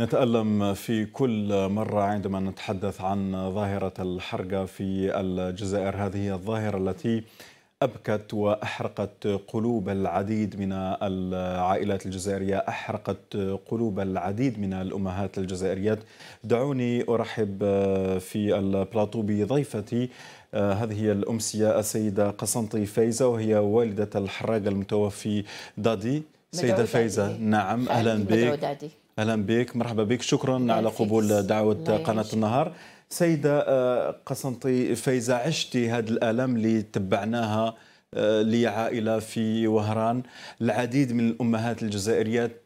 نتألم في كل مرة عندما نتحدث عن ظاهرة الحرقة في الجزائر هذه الظاهرة التي أبكت وأحرقت قلوب العديد من العائلات الجزائرية أحرقت قلوب العديد من الأمهات الجزائريات دعوني أرحب في البلاطو بضيفتي هذه الأمسية السيدة قسنطي فايزة وهي والدة الحراق المتوفي دادي سيدة فايزة نعم أهلا بك اهلا بك مرحبا بك شكرا على قبول دعوه قناه النهار سيده آه، قسنطي فايزه عشتي هذا الالم اللي تبعناها آه، لي عائله في وهران العديد من الامهات الجزائريات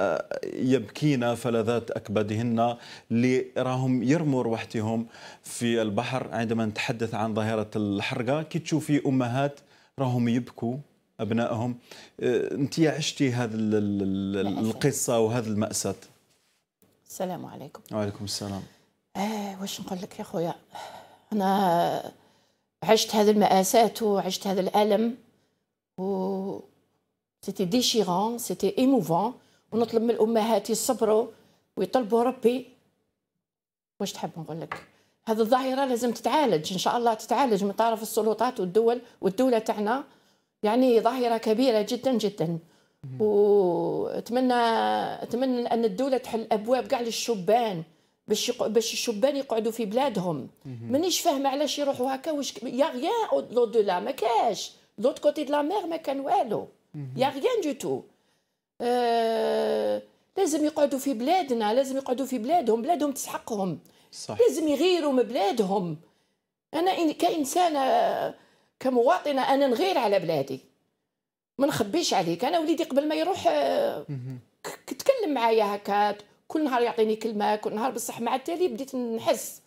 آه، يبكين فلذات اكبادهن اللي راهم يرموا روحتهم في البحر عندما نتحدث عن ظاهره الحرقه كي تشوفي امهات راهم يبكوا ابنائهم أه، انت عشتي هذا القصه وهذا الماساه السلام عليكم وعليكم السلام آه واش نقول لك يا خويا انا عشت هذه المآساة وعشت هذا الألم و سيتي ديشيرون سيتي ايموفون ونطلب من الأمهات يصبروا ويطلبوا ربي واش تحب نقول لك هذه الظاهرة لازم تتعالج إن شاء الله تتعالج من طرف السلطات والدول والدولة تاعنا يعني ظاهره كبيره جدا جدا واتمنى اتمنى ان الدوله تحل ابواب كاع للشبان باش باش الشبان يقعدوا في بلادهم مانيش فاهمه علاش يروحوا هكا واش يا غيان لو دو لا ما كاش لوت كوتي دو لا مير ما كان والو يا غيان دو تو لازم يقعدوا في بلادنا لازم يقعدوا في بلادهم بلادهم تسحقهم صح. لازم يغيروا من بلادهم انا كانسانه كمواطنه انا نغير على بلادي ما نخبيش عليك انا وليدي قبل ما يروح آه، تكلم معايا هكا كل نهار يعطيني كلمه كل نهار بصح مع التالي بديت نحس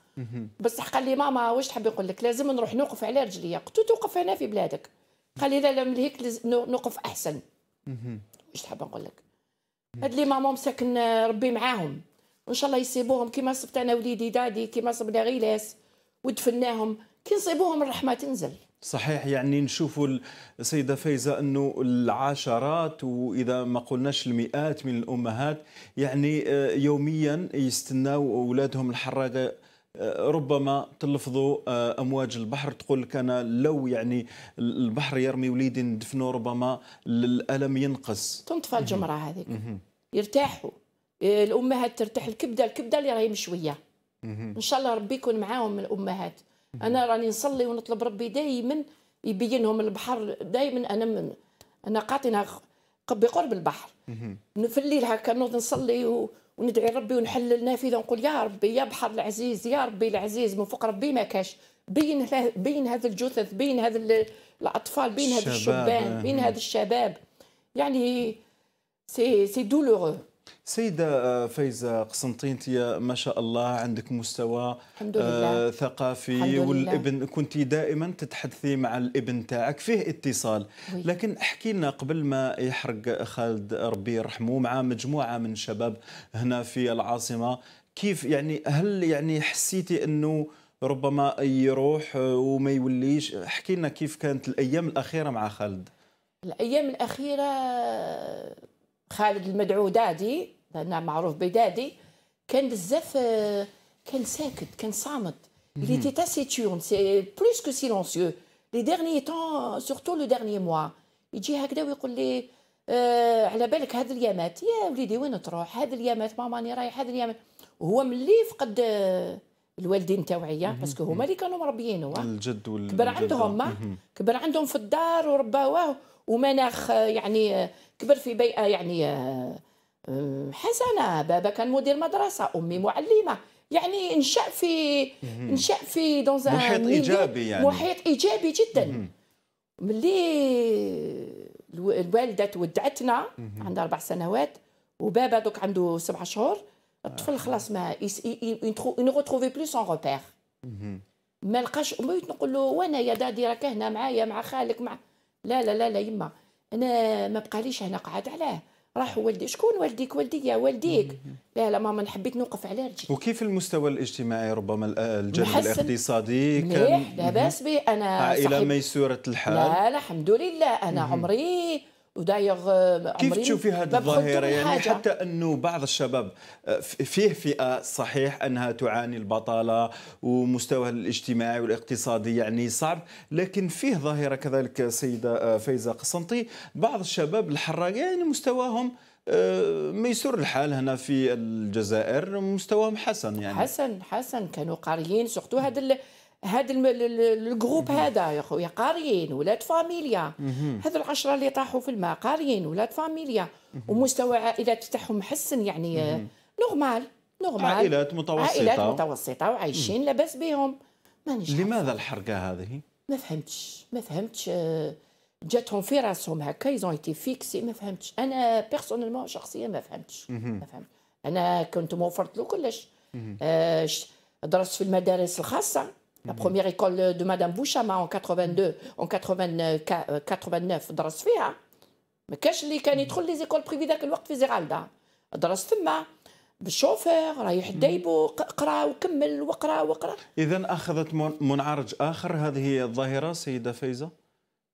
بصح قال لي ماما واش تحب يقول لك لازم نروح نوقف على رجليا قلت له توقف هنا في بلادك قال لي لا لا هيك نوقف احسن واش تحب نقول لك هاد لي ماما مساكن آه، ربي معاهم ان شاء الله يسيبوهم كيما صبت انا وليدي دادي كيما صبنا غيلاس ودفناهم كي نصيبوهم الرحمه تنزل صحيح يعني نشوفوا السيده فايزه انه العشرات واذا ما قلناش المئات من الامهات يعني آه، يوميا يستناو اولادهم الحراقه آه، ربما تلفظوا آه، امواج البحر تقول لك انا لو يعني البحر يرمي وليدي ندفنه ربما الالم ينقص تنطفى الجمره هذيك يرتاحوا الامهات ترتاح الكبده الكبده اللي راهي مشويه ان شاء الله ربي يكون معاهم الامهات انا راني نصلي ونطلب ربي دائما يبينهم البحر دائما انا من انا قاطنه بقرب البحر في الليل هكا نوض نصلي وندعي ربي ونحل النافذه ونقول يا ربي يا بحر العزيز يا ربي العزيز من فوق ربي ما كاش بين بين هذا الجثث بين هذا الاطفال بين هذا الشبان آه. بين هذا الشباب يعني سي سي دولورو سيدة آه، فايزة قسنطين انت آه، ما شاء الله عندك مستوى الحمد لله. آه، ثقافي الحمد لله. والابن كنت دائما تتحدثي مع الابن تاعك فيه اتصال وي. لكن احكي لنا قبل ما يحرق خالد ربي يرحمه مع مجموعة من الشباب هنا في العاصمة كيف يعني هل يعني حسيتي انه ربما يروح وما يوليش احكي لنا كيف كانت الايام الاخيره مع خالد الايام الاخيره خالد المدعو دادي لانه معروف بدادي كان بزاف آه، كان ساكت كان صامت لي تي تاسيتيون سي بلوس كو سيلونسيو لي ديرني تون سورتو لو ديرني موا يجي هكذا ويقول لي آه على بالك هذه اليامات يا وليدي وين تروح هذه اليامات ماما راني رايح هذه اليامات وهو ملي فقد آه، الوالدين تاوعيا باسكو هما اللي كانوا مربيينه الجد وال كبر عندهم ما كبر عندهم في الدار ورباوه ومناخ آه، يعني كبر في بيئه يعني حسنه بابا كان مدير مدرسه امي معلمه يعني انشا في انشا في محيط ايجابي يعني محيط ايجابي جدا ملي الوالده تودعتنا عندها اربع سنوات وبابا دوك عنده سبع شهور الطفل آه. خلاص ما اون روتروفي بلو سون روبير ما لقاش بغيت نقول له وانا يا دادي راك هنا معايا مع خالك مع لا لا لا لا يما انا ما بقاليش هنا قاعد علاه راح والدي شكون والديك والديك يا والديك لا لا ماما حبيت نوقف على رجلي وكيف المستوى الاجتماعي ربما آه، الجانب الاقتصادي كان لا باس به انا عائله ميسوره الحال لا لا الحمد لله انا مم. عمري ودايغ آه، كيف تشوفي هذه الظاهره يعني حاجة. حتى انه بعض الشباب آه، فيه فئه صحيح انها تعاني البطاله ومستواها الاجتماعي والاقتصادي يعني صعب لكن فيه ظاهره كذلك سيده آه، فايزه قسنطي بعض الشباب الحراق يعني مستواهم ميسور الحال هنا في الجزائر مستواهم حسن يعني حسن حسن كانوا قاريين سورتو هذا هذا الجروب هذا يا خويا قاريين ولاد فاميليا هذو العشره اللي طاحوا في الماء قاريين ولاد فاميليا ومستوى العائلات تاعهم محسن يعني آه، نورمال نورمال عائلات متوسطه عائلات متوسطه وعايشين لاباس بهم مانيش لماذا الحرقه هذه؟ ما فهمتش ما فهمتش آه، جاتهم في راسهم هكا ايزون ايتي فيكسي ما فهمتش انا بيرسونيلمون شخصيا ما فهمتش ما فهمت انا كنت موفرت له كلش آه، درست في المدارس الخاصه La mm-hmm. première école de Madame Bouchama en 82 en 89 درس فيها ما كاش اللي كان يدخل لي زيكول بريفي ذاك الوقت في زيرالدا درس تما بالشوفير رايح دايبو قرا وكمل وقرا وقرا اذا اخذت منعرج اخر هذه هي الظاهره سيده فايزه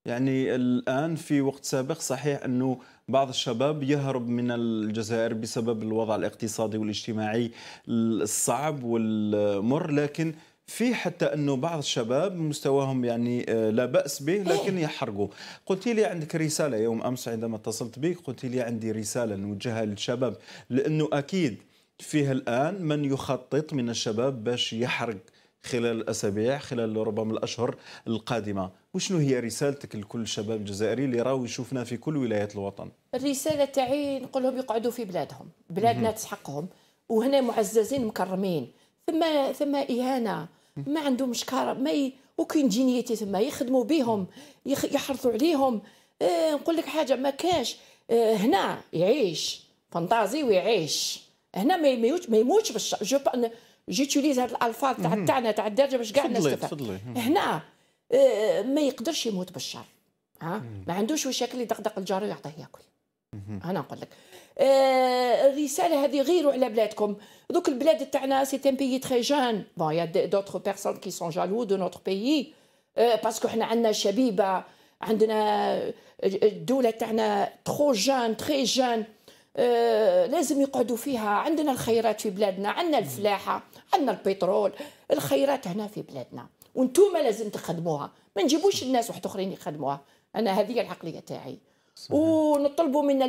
يعني الان في وقت سابق صحيح انه بعض الشباب يهرب من الجزائر بسبب الوضع الاقتصادي والاجتماعي الصعب والمر لكن في حتى انه بعض الشباب مستواهم يعني آه، لا باس به إيه. لكن يحرقوا قلت لي عندك رساله يوم امس عندما اتصلت بك قلت لي عندي رساله نوجهها للشباب لانه اكيد فيها الان من يخطط من الشباب باش يحرق خلال الاسابيع خلال ربما الاشهر القادمه وشنو هي رسالتك لكل الشباب الجزائري اللي راهو يشوفنا في كل ولايات الوطن الرساله تاعي نقول لهم يقعدوا في بلادهم بلادنا تسحقهم وهنا معززين مكرمين ثم ثم اهانه ما عندهمش شكاره ما ي... وكاين جينيتي تما يخدموا بهم يخ... يحرصوا عليهم اه نقول لك حاجه ما كاش اه هنا يعيش فانتازي ويعيش هنا ما يموتش ما يموتش بالش جو با... جيتوليز هاد الالفاظ تاع تاعنا تاع الدرجه باش كاع الناس تفهم هنا اه ما يقدرش يموت بالشر ها ما عندوش مشاكل يدقدق الجار ويعطيه ياكل انا نقول لك آه، الرساله هذه غيروا على بلادكم دوك البلاد تاعنا سي ان بيي تري جون بون يا دوتر بيرسون كي سون جالو دو نوتر بيي باسكو حنا عندنا شبيبه عندنا الدوله تاعنا ترو جون تري جون لازم يقعدوا فيها عندنا الخيرات في بلادنا عندنا الفلاحه عندنا البترول الخيرات هنا في بلادنا وانتم لازم تخدموها ما نجيبوش الناس واحد اخرين يخدموها انا هذه العقليه تاعي ونطلبوا من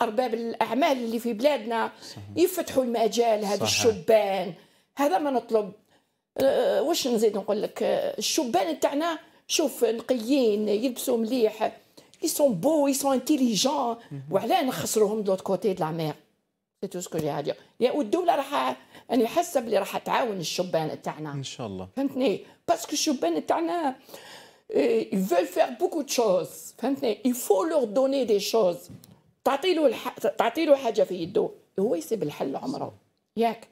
ارباب الاعمال اللي في بلادنا صحيح. يفتحوا المجال هذا الشبان هذا ما نطلب أه واش نزيد نقول لك الشبان تاعنا شوف نقيين يلبسوا مليح ils sont beaux, ils sont intelligents. وعلاه نخسروهم دوت كوتي دو لا مير سي تو سكو جي على يا والدوله راح اني حاسه بلي راح تعاون الشبان تاعنا ان شاء الله فهمتني باسكو الشبان تاعنا أه، ils veulent faire beaucoup de choses فهمتني il faut leur donner des choses تعطي له الح... تعطي له حاجه في يده هو يسيب الحل عمره ياك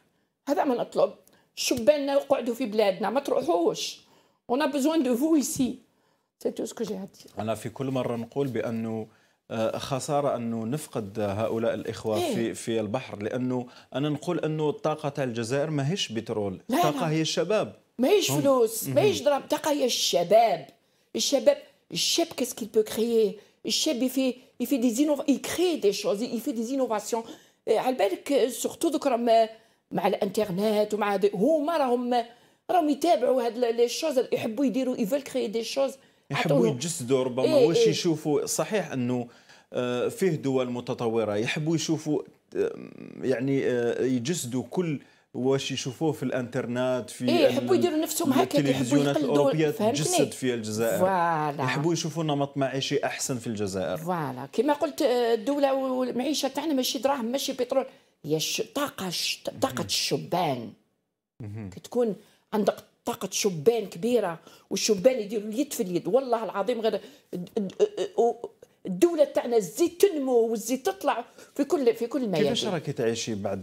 هذا ما نطلب شباننا وقعدوا في بلادنا ما تروحوش اون بوزوان دو فو ايسي سي تو سكو جي انا في كل مره نقول بانه آه، خساره انه نفقد هؤلاء الاخوه إيه؟ في في البحر لانه انا نقول انه الطاقه تاع الجزائر ماهيش بترول الطاقه هي الشباب ماهيش فلوس ماهيش ضرب الطاقه هي الشباب الشباب الشاب كاس كي بو كريي الشاب يفي il fait des innov... il crée des choses il fait des innovations على بالك سورتو دوك راهم مع الانترنت ومع هما راهم راهم يتابعوا هاد لي شوز يحبوا يديروا يفول كري دي شوز يحبوا يتجسدوا ربما إيه واش إيه. يشوفوا صحيح انه آه، فيه دول متطوره يحبوا يشوفوا آه، يعني آه، يجسدوا كل واش يشوفوه في الانترنت في إيه يحبوا يديروا نفسهم هكا يحبوا يقلدوا تجسد في الجزائر فوالا يحبوا يشوفوا نمط معيشي احسن في الجزائر فوالا كما قلت آه، الدوله والمعيشه تاعنا ماشي دراهم ماشي بترول هي طاقه طاقه الشبان كي تكون عندك طاقة شبان كبيرة والشبان يديروا اليد في اليد والله العظيم غير الدولة تاعنا الزيت تنمو والزيت تطلع في كل في كل المجال كيفاش راكي تعيشي بعد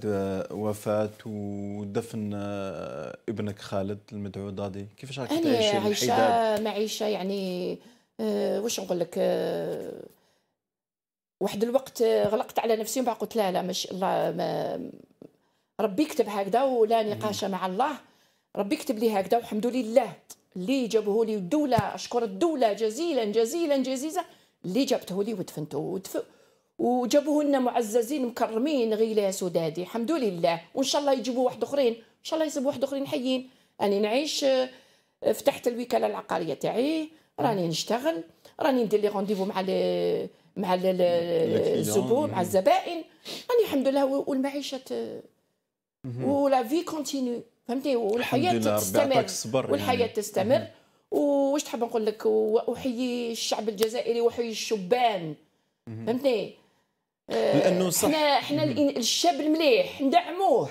وفاه ودفن آه، ابنك خالد المدعو ضادي كيفاش راكي تعيشي انا عايشه معيشه يعني أه واش نقول لك أه واحد الوقت غلقت على نفسي ومن بعد قلت لا لا مش الله ما ربي كتب هكذا ولا نقاش مع الله ربي كتب لي هكذا والحمد لله اللي جابه لي الدوله اشكر الدوله جزيلا جزيلا جزيلا اللي جابته لي ودفنته ودف... وجابوه لنا معززين مكرمين غيلاس ودادي الحمد لله وان شاء الله يجيبوا واحد اخرين ان شاء الله يجيبوا واحد اخرين حيين راني نعيش آه، فتحت الوكاله العقاريه تاعي راني نشتغل راني ندير لي رونديفو مع ال مع الزبون مع الزبائن راني الحمد لله والمعيشه ولا في كونتينيو فهمتي والحياه تستمر والحياه تستمر واش تحب نقول لك واحيي الشعب الجزائري واحيي الشبان فهمتني آه، لانه صح احنا احنا الشاب المليح ندعموه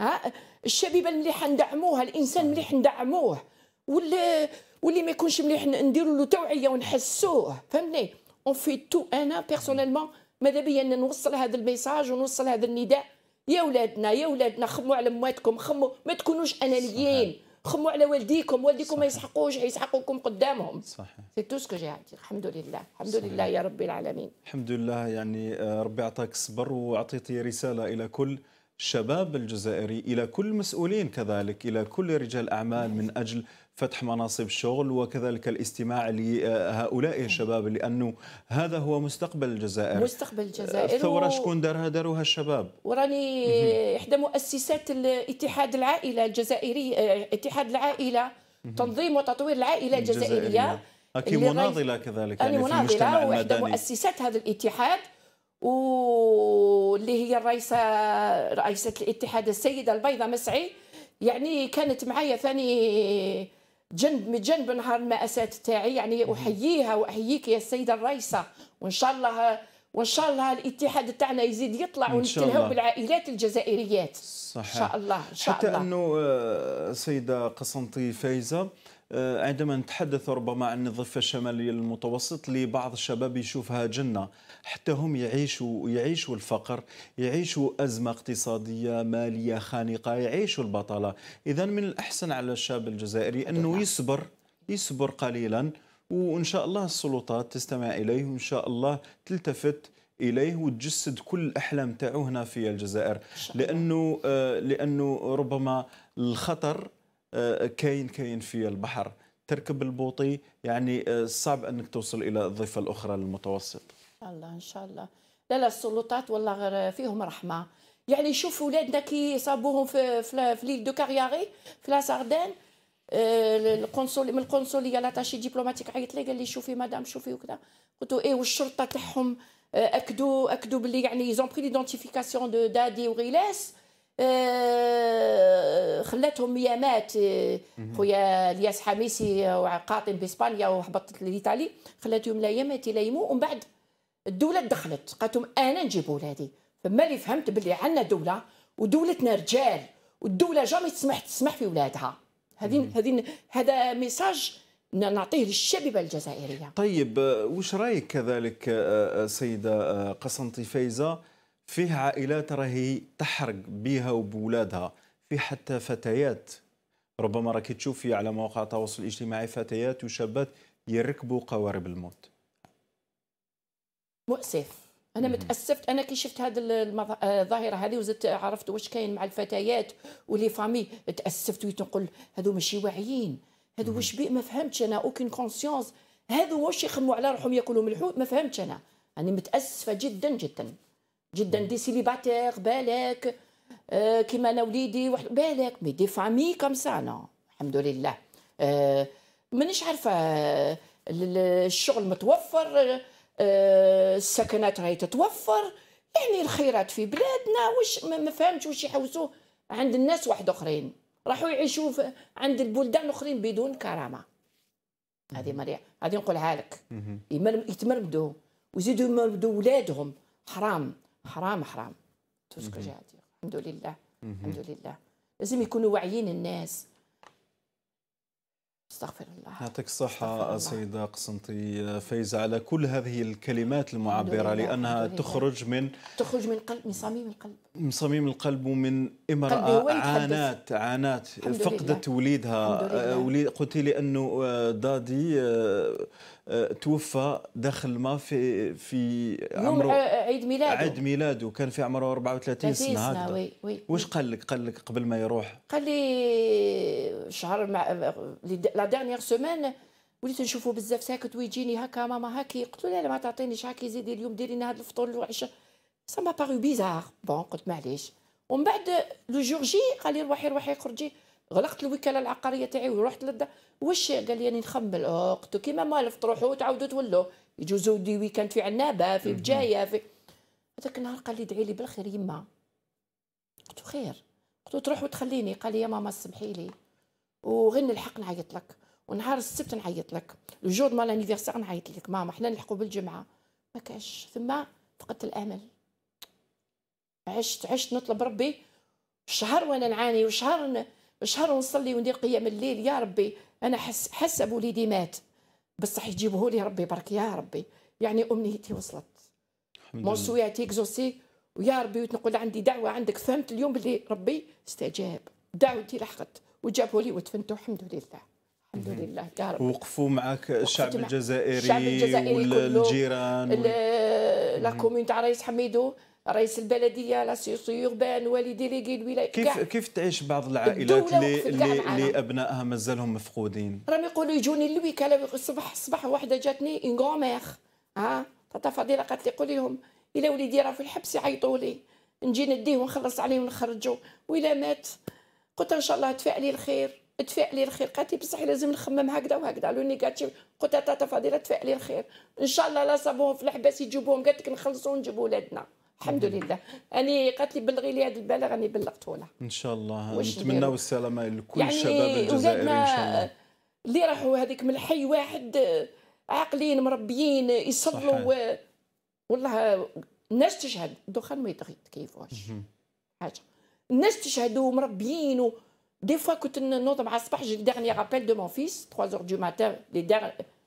ها الشبيبه المليحه ندعموها الانسان المليح ندعموه واللي واللي ما يكونش مليح نديروا له توعيه ونحسوه فهمتني اون في تو انا بيرسونيلمون ماذا بيا نوصل هذا الميساج ونوصل هذا النداء يا ولادنا يا ولادنا خموا على مواتكم خموا ما تكونوش انانيين خموا على والديكم والديكم ما يسحقوش يسحقوكم قدامهم صحيح سي تو سكو جي الحمد لله الحمد صحيح. لله يا رب العالمين الحمد لله يعني آه، ربي عطاك الصبر وعطيتي رساله الى كل الشباب الجزائري الى كل المسؤولين كذلك الى كل رجال اعمال من اجل فتح مناصب الشغل وكذلك الاستماع لهؤلاء الشباب لانه هذا هو مستقبل الجزائر مستقبل الجزائر الثوره و... شكون دارها داروها الشباب وراني احدى مؤسسات الاتحاد العائله الجزائري اتحاد العائله تنظيم وتطوير العائله الجزائريه, هكي مناضله كذلك يعني مناضلة في المجتمع المدني مؤسسات هذا الاتحاد واللي هي الرئيسه رئيسه الاتحاد السيده البيضاء مسعي يعني كانت معايا ثاني جنب جنب نهار المأساة تاعي يعني احييها واحييك يا السيده الرئيسه وان شاء الله وان شاء الله الاتحاد تاعنا يزيد يطلع ونتلهو بالعائلات الجزائريات صحيح. ان شاء الله ان شاء حتى الله حتى انه السيده آه، قسنطي فايزه آه، عندما نتحدث ربما عن الضفة الشمالية المتوسط لبعض الشباب يشوفها جنة حتى هم يعيشوا يعيشوا الفقر يعيشوا أزمة اقتصادية مالية خانقة يعيشوا البطالة إذا من الأحسن على الشاب الجزائري أنه نعم. يصبر يصبر قليلا وإن شاء الله السلطات تستمع إليه وإن شاء الله تلتفت اليه وتجسد كل الاحلام تاعو هنا في الجزائر لانه آه، لانه ربما الخطر آه، كاين كاين في البحر تركب البوطي يعني آه، صعب انك توصل الى الضفه الاخرى للمتوسط الله ان شاء الله لا لا السلطات والله غير فيهم رحمه يعني شوف ولادنا كي صابوهم في في, في ليل دو كارياري في لا ساردين آه، القنصل من القنصليه لاتاشي ديبلوماتيك عيط لي قال لي شوفي مدام شوفي وكذا قلت ايه والشرطه تاعهم اكدوا اكدوا باللي يعني زون بري ليدونتيفيكاسيون دو دادي وغيلاس آه، خلاتهم يامات آه، خويا الياس حميسي وقاطن باسبانيا وهبطت لايطالي خلاتهم لا يامات يمو ومن بعد الدوله دخلت قالتهم انا نجيب ولادي فما اللي فهمت باللي عندنا دوله ودولتنا رجال والدوله جامي تسمح تسمح في ولادها هذه هذه هذا ميساج نعطيه للشبيبه الجزائريه. طيب آه، وش رايك كذلك سيده قسنطي فايزه فيه عائلات راهي تحرق بها وبولادها في حتى فتيات ربما راكي تشوفي على مواقع التواصل الاجتماعي فتيات وشابات يركبوا قوارب الموت مؤسف انا متاسفت انا كي شفت هذه آه، الظاهره هذه وزدت عرفت واش كاين مع الفتيات ولي فامي تاسفت وتنقول هذو ماشي واعيين هذو واش بي ما فهمتش انا اوكين كونسيونس هذو واش يخموا على روحهم ياكلوا ملحوم ما فهمتش انا انا متاسفه جدا جدا جدا دي سيليباتير بالك آه، كيما انا وليدي بالك مي دي فامي كم سا نو الحمد لله آه، مانيش عارفه الشغل متوفر آه، السكنات راهي تتوفر يعني الخيرات في بلادنا واش ما فهمتش واش يحوسوا عند الناس واحد اخرين راحوا يعيشوا عند البلدان الاخرين بدون كرامه هذه مريم هذه نقولها لك يتمرمدوا ويزيدوا يمرمدوا ولادهم حرام حرام حرام تو الحمد لله الحمد لله لازم يكونوا واعيين الناس استغفر الله يعطيك الصحة سيدة قسنطي فايزة على كل هذه الكلمات المعبرة لأنها تخرج من تخرج من قلب من صميم القلب من صميم القلب ومن امرأة عانات عانات فقدت وليدها وليد قلت لي أنه دادي توفى داخل ما في في عمره عيد ميلاده عيد ميلاده كان في عمره 34 سنه, سنة هكذا وي وي واش قال لك قال لك قبل ما يروح قال لي شهر مع لا ديرنيير سومان وليت نشوفه بزاف ساكت ويجيني هكا ماما هكي قلت له لا ما تعطينيش هكي زيدي اليوم ديري لنا هذا الفطور والعشاء سا ما باغي بيزار بون قلت معليش ومن بعد لو جور جي قال لي روحي روحي خرجي غلقت الوكاله العقاريه تاعي ورحت للدار واش قال لي راني نخمل اخته كيما مالف تروحوا وتعاودوا تولوا يجوزوا دي ويكاند في عنابه في بجايه في هذاك النهار قال لي ادعي لي بالخير يما قلت خير قلت تروح وتخليني قال لي يا ماما سمحي لي وغن الحق نعيط لك ونهار السبت نعيط لك الجور مال انيفيرسير نعيط لك ماما حنا نلحقوا بالجمعه ما كاش ثم فقدت الامل عشت عشت نطلب ربي شهر وانا نعاني وشهر شهر ونصلي وندير قيام الليل يا ربي انا حس حس بوليدي مات بصح يجيبه لي ربي برك يا ربي يعني امنيتي وصلت موسوياتي اكزوسي ويا ربي نقول عندي دعوه عندك فهمت اليوم باللي ربي استجاب دعوتي لحقت وجابه لي ودفنته الحمد لله الحمد لله يا ربي وقفوا معك الشعب الجزائري, الشعب الجزائري والجيران لا كومون تاع رئيس حميدو رئيس البلديه لا سيسي يوربان والي ديليغي الولايه كيف كيف تعيش بعض العائلات اللي اللي ابنائها مازالهم مفقودين راهم يقولوا يجوني الوكاله الصبح الصبح وحده جاتني اون ميغ ها تاتا فضيله قالت لي قولي لهم الا وليدي راه في الحبس يعيطوا لي نجي نديه ونخلص عليه ونخرجه والا مات قلت ان شاء الله تفاعلي الخير تفاعلي الخير قالت لي بصح لازم نخمم هكذا وهكذا لو نيجاتيف قلت لها تاتا فضيله تفاعلي الخير ان شاء الله لا صابوهم في الحبس يجيبوهم قالت لك نخلصوا ونجيبوا ولادنا الحمد لله انا قالت لي بلغي لي هذا البلاغ راني بلغته لها ان شاء الله نتمنوا السلامه لكل يعني الشباب الجزائري ان شاء الله اللي راحوا هذيك من الحي واحد عاقلين مربيين يصلوا و... والله الناس تشهد الدخان ما يتكيفوش حاجه الناس تشهد ومربيين و... دي فوا كنت نوض مع الصباح جي ديرني رابيل دو مون فيس 3 اور دو ماتان لي دير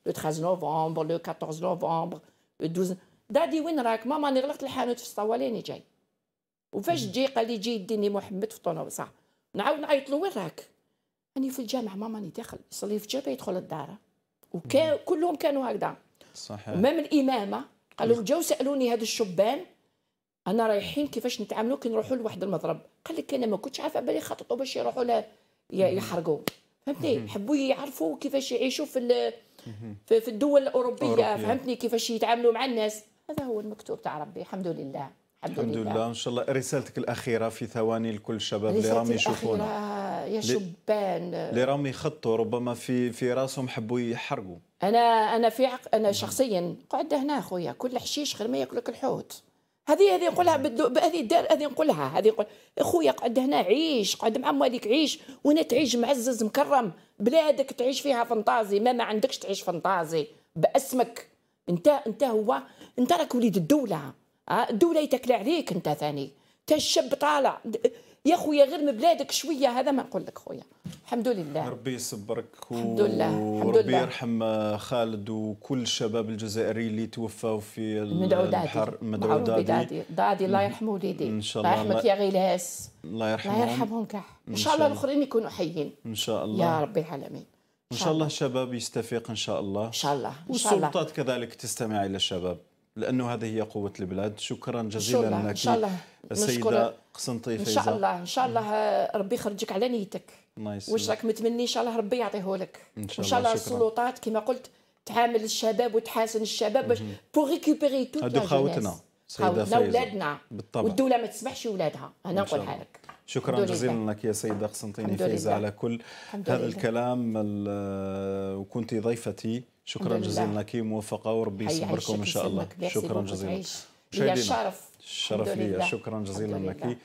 لو 13 نوفمبر لو 14 نوفمبر لو 12 دادي وين راك ماما انا غلقت الحانوت في الصواليني جاي وفاش تجي قال لي جي يديني محمد في طونو صح نعاود نعيط له وين راك راني في الجامع ماما راني داخل يصلي في الجامع يدخل الدار وكلهم كانوا هكذا صحيح مام الامامه قالوا جاو سالوني هذا الشبان انا رايحين كيفاش نتعاملوا كي نروحوا لواحد المضرب قال لك انا ما كنتش عارفه بالي خططوا باش يروحوا له يحرقوا فهمتني حبوا يعرفوا كيفاش يعيشوا في في الدول الاوروبيه أوروبية. فهمتني كيفاش يتعاملوا مع الناس هذا هو المكتوب تاع ربي الحمد لله الحمد, الحمد لله. لله ان شاء الله رسالتك الاخيره في ثواني لكل الشباب اللي راهم يشوفونا يا شبان اللي راهم يخطوا ربما في في راسهم حبوا يحرقوا انا انا في عق... انا شخصيا قعد هنا خويا كل حشيش غير ما ياكلك الحوت هذه هذه نقولها بدو هذه الدار هذه نقولها هذه نقول اخويا قعد هنا عيش قعد مع مواليك عيش وانا تعيش معزز مكرم بلادك تعيش فيها فانتازي ما ما عندكش تعيش فانتازي باسمك انت انت هو انت راك وليد الدوله الدوله يتكل عليك انت ثاني انت الشاب طالع يا خويا غير من بلادك شويه هذا ما نقول لك خويا الحمد لله ربي يصبرك و... الحمد لله وربي يرحم خالد وكل الشباب الجزائري اللي توفوا في البحر مدعو دادي دادي دادي الله يرحم وليدي ان شاء الله يرحمك يا غيلاس الله يرحمهم الله يرحمهم كاع ان شاء الله الاخرين يكونوا حيين ان شاء الله يا رب العالمين إن شاء الله الشباب يستفيق إن شاء الله إن شاء الله والسلطات كذلك تستمع إلى الشباب لأنه هذه هي قوة البلاد شكرا جزيلا لك إن شاء الله السيدة قسنطي فيزا إن شاء الله إن شاء الله آه، ربي يخرجك على نيتك واش راك متمني إن شاء الله ربي يعطيه لك إن شاء الله, إن شاء الله السلطات كما قلت تعامل الشباب وتحاسن الشباب باش بور ريكوبيري توت هادو خاوتنا سيدة فايزة اولادنا بالطبع والدولة ما تسمحش ولادها أنا نقولها لك شكرا جزيلا لك يا سيدة قسنطيني فايزة على كل هذا الكلام وكنت ضيفتي شكرا جزيلا لك موفقة وربي يصبركم إن شاء الله شكرا جزيلا شرف الشرف لي شكرا جزيلا لك